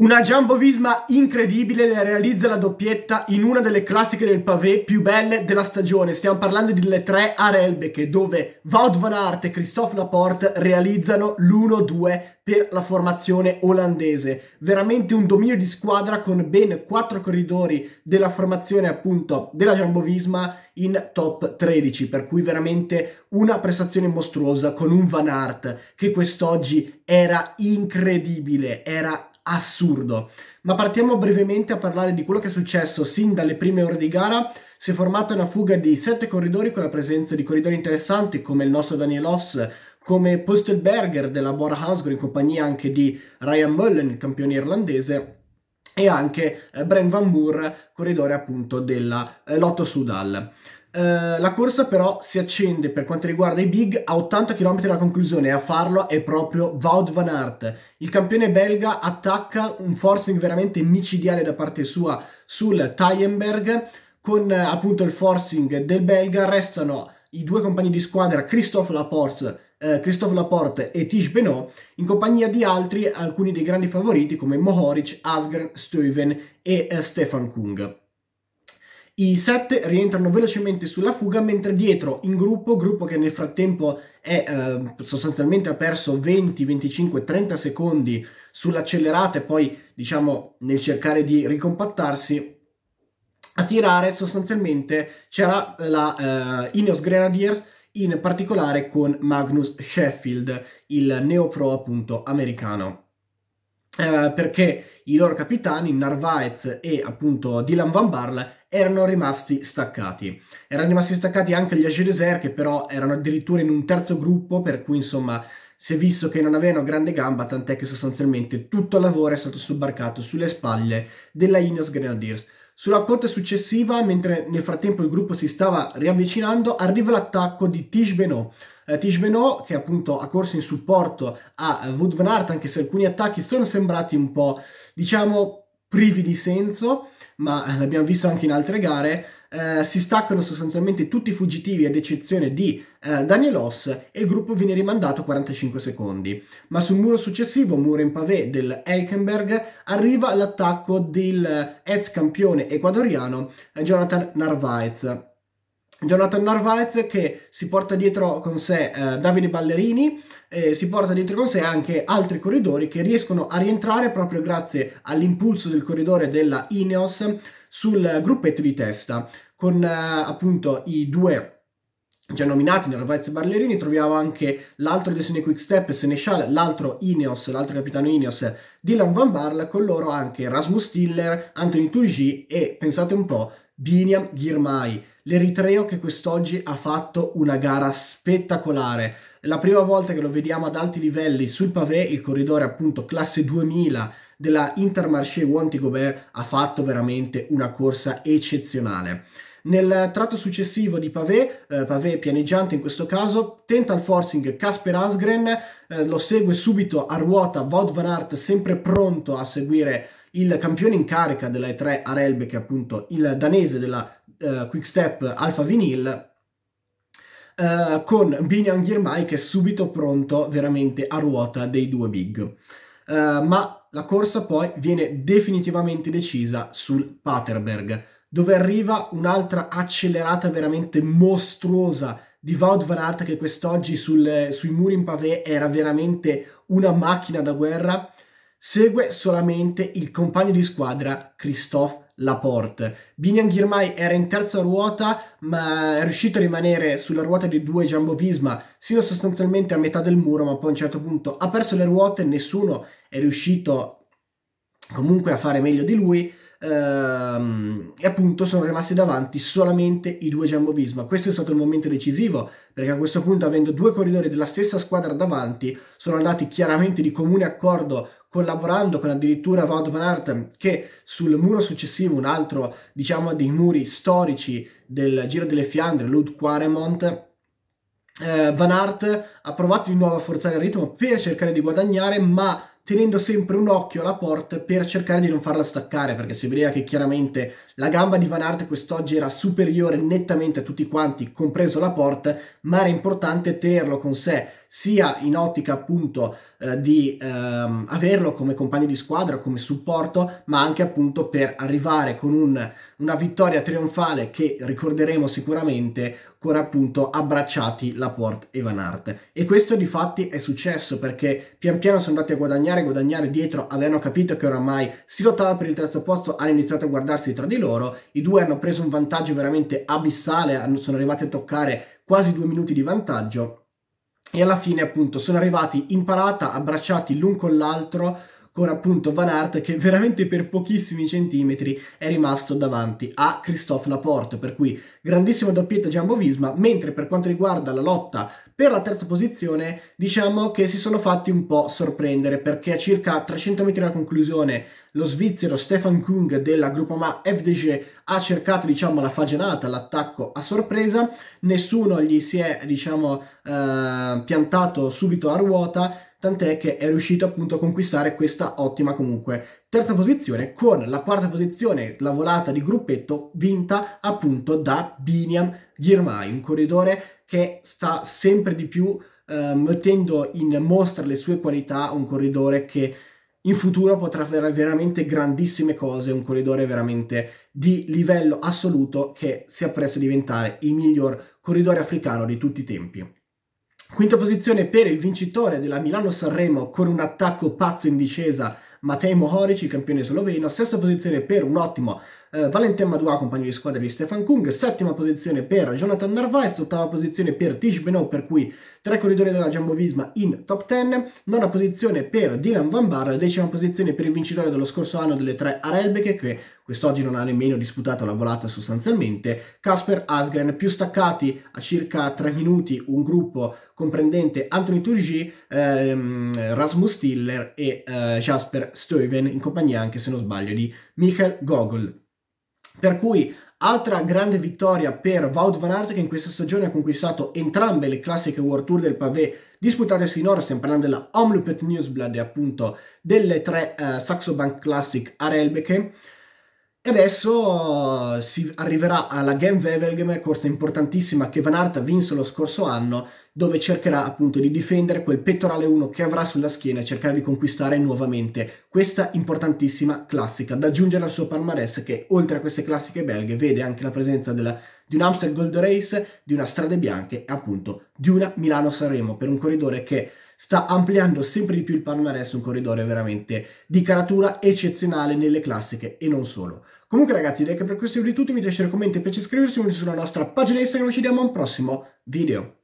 Una Jumbo Visma incredibile le realizza la doppietta in una delle classiche del pavé più belle della stagione. Stiamo parlando delle tre Arelbeke dove Wout van Aert e Christophe Laporte realizzano l'1-2 per la formazione olandese. Veramente un dominio di squadra con ben quattro corridori della formazione appunto della Jumbo Visma in top 13, per cui veramente una prestazione mostruosa con un Van Aert che quest'oggi era incredibile, era assurdo. Ma partiamo brevemente a parlare di quello che è successo sin dalle prime ore di gara. Si è formata una fuga di sette corridori con la presenza di corridori interessanti come il nostro Daniel Oss, come Postelberger della Bora Hansgrohe in compagnia anche di Ryan Mullen, il campione irlandese, e anche eh, Bren Van Moor, corridore appunto della eh, Lotto Sudal. Eh, la corsa però si accende per quanto riguarda i big a 80 km dalla conclusione e a farlo è proprio Wout van Aert. Il campione belga attacca un forcing veramente micidiale da parte sua sul Tyenberg con eh, appunto il forcing del belga restano i due compagni di squadra Christophe Laporte eh, Christophe Laporte e Tish Benot, in compagnia di altri, alcuni dei grandi favoriti come Mohoric, Asgren, Steuven e eh, Stefan Kung. I sette rientrano velocemente sulla fuga, mentre dietro in gruppo, gruppo che nel frattempo è, eh, sostanzialmente ha perso 20, 25, 30 secondi sull'accelerata e poi diciamo nel cercare di ricompattarsi, a tirare sostanzialmente c'era la eh, Ineos Grenadiers in particolare con Magnus Sheffield, il neopro appunto americano eh, perché i loro capitani, Narvaez e appunto Dylan Van Barle, erano rimasti staccati. Erano rimasti staccati anche gli Agiliser, che però erano addirittura in un terzo gruppo, per cui insomma si è visto che non avevano grande gamba, tant'è che sostanzialmente tutto il lavoro è stato sobbarcato sulle spalle della Ineos Grenadiers. Sulla corte successiva, mentre nel frattempo il gruppo si stava riavvicinando, arriva l'attacco di Tish Benot, eh, Tishbeno che appunto ha corso in supporto a Wood Van Aert anche se alcuni attacchi sono sembrati un po' diciamo privi di senso ma eh, l'abbiamo visto anche in altre gare eh, si staccano sostanzialmente tutti i fuggitivi ad eccezione di eh, Daniel Oss e il gruppo viene rimandato 45 secondi. Ma sul muro successivo, muro in pavé del Eichenberg, arriva l'attacco del eh, ex campione ecuadoriano eh, Jonathan Narvaez Jonathan Narvaez che si porta dietro con sé eh, Davide Ballerini e si porta dietro con sé anche altri corridori che riescono a rientrare proprio grazie all'impulso del corridore della Ineos sul gruppetto di testa con eh, appunto i due già nominati Narvaez e Ballerini troviamo anche l'altro di Sene Quick Step Seneschal, l'altro Ineos, l'altro capitano Ineos Dylan Van Barl, con loro anche Rasmus Stiller, Anthony Tulgi e pensate un po' Biniam Girmay L'eritreo che quest'oggi ha fatto una gara spettacolare. La prima volta che lo vediamo ad alti livelli sul pavé, il corridore appunto classe 2000 della Intermarché Wanty Gobert ha fatto veramente una corsa eccezionale. Nel tratto successivo di Pavé, eh, Pavé pianeggiante in questo caso, tenta il forcing Casper Asgren, eh, lo segue subito a ruota Wout van Aert sempre pronto a seguire il campione in carica della E3 Arelbe, che è appunto il danese della uh, Quickstep Alfa Vinyl, uh, con Binyan Girmay che è subito pronto veramente a ruota dei due big. Uh, ma la corsa poi viene definitivamente decisa sul Paterberg, dove arriva un'altra accelerata veramente mostruosa di Wout van Aert che quest'oggi sul, sui muri in pavé era veramente una macchina da guerra Segue solamente il compagno di squadra Christophe Laporte. Binian Girmay era in terza ruota, ma è riuscito a rimanere sulla ruota di due Jumbo Visma sino sostanzialmente a metà del muro, ma poi a un certo punto ha perso le ruote, nessuno è riuscito comunque a fare meglio di lui. Ehm, e appunto sono rimasti davanti solamente i due Jumbo Visma. Questo è stato il momento decisivo perché a questo punto, avendo due corridori della stessa squadra davanti, sono andati chiaramente di comune accordo collaborando con addirittura Wout van Aert che sul muro successivo, un altro diciamo dei muri storici del Giro delle Fiandre, Lud Quaremont, eh, Van Aert ha provato di nuovo a forzare il ritmo per cercare di guadagnare, ma tenendo sempre un occhio alla porta per cercare di non farla staccare, perché si vedeva che chiaramente la gamba di Van Aert quest'oggi era superiore nettamente a tutti quanti, compreso la porta, ma era importante tenerlo con sé sia in ottica appunto eh, di ehm, averlo come compagno di squadra, come supporto, ma anche appunto per arrivare con un, una vittoria trionfale che ricorderemo sicuramente con appunto abbracciati Laporte e Van Aert. E questo di fatti è successo perché pian piano sono andati a guadagnare, guadagnare dietro, avevano capito che oramai si lottava per il terzo posto, hanno iniziato a guardarsi tra di loro, i due hanno preso un vantaggio veramente abissale, sono arrivati a toccare quasi due minuti di vantaggio e alla fine appunto sono arrivati in parata abbracciati l'un con l'altro con appunto Van Aert che veramente per pochissimi centimetri è rimasto davanti a Christophe Laporte, per cui grandissima doppietta Giambo Visma, mentre per quanto riguarda la lotta per la terza posizione diciamo che si sono fatti un po' sorprendere perché a circa 300 metri dalla conclusione lo svizzero Stefan Kung della Groupama FDG ha cercato diciamo la fagenata, l'attacco a sorpresa, nessuno gli si è diciamo eh, piantato subito a ruota tant'è che è riuscito appunto a conquistare questa ottima comunque terza posizione con la quarta posizione, la volata di gruppetto vinta appunto da Biniam Girmay, un corridore che sta sempre di più eh, mettendo in mostra le sue qualità, un corridore che in futuro potrà fare veramente grandissime cose, un corridore veramente di livello assoluto che si appresta a diventare il miglior corridore africano di tutti i tempi. Quinta posizione per il vincitore della Milano-Sanremo con un attacco pazzo in discesa, Matej Mohoric, il campione sloveno. Sesta posizione per un ottimo eh, Valentin Madua, compagno di squadra di Stefan Kung. Settima posizione per Jonathan Narvaez. Ottava posizione per Tish Benoit, per cui tre corridori della Jumbo Visma in top 10. Nona posizione per Dylan Van Barra. Decima posizione per il vincitore dello scorso anno delle tre Arelbeche che quest'oggi non ha nemmeno disputato la volata sostanzialmente. Casper Asgren più staccati a circa 3 minuti un gruppo comprendente Anthony Turgi, ehm, Rasmus Stiller e eh, Jasper Stuyven in compagnia anche se non sbaglio di Michael Gogol. Per cui Altra grande vittoria per Wout van Aert che in questa stagione ha conquistato entrambe le classiche World Tour del pavé disputate sinora, stiamo parlando della Omloop Newsblad e appunto delle tre eh, Saxo Bank Classic a Relbeke. E adesso eh, si arriverà alla Game Wevelgem, corsa importantissima che Van Aert ha vinto lo scorso anno dove cercherà appunto di difendere quel pettorale 1 che avrà sulla schiena e cercare di conquistare nuovamente questa importantissima classica da aggiungere al suo palmarès che oltre a queste classiche belghe vede anche la presenza della, di un Amstel Gold Race, di una Strade Bianche e appunto di una Milano Sanremo per un corridore che sta ampliando sempre di più il palmarès, un corridore veramente di caratura eccezionale nelle classiche e non solo. Comunque ragazzi direi che per questo video è tutto, mi piace commenti, piace iscriversi, unirsi sulla nostra pagina Instagram, ci vediamo a un prossimo video.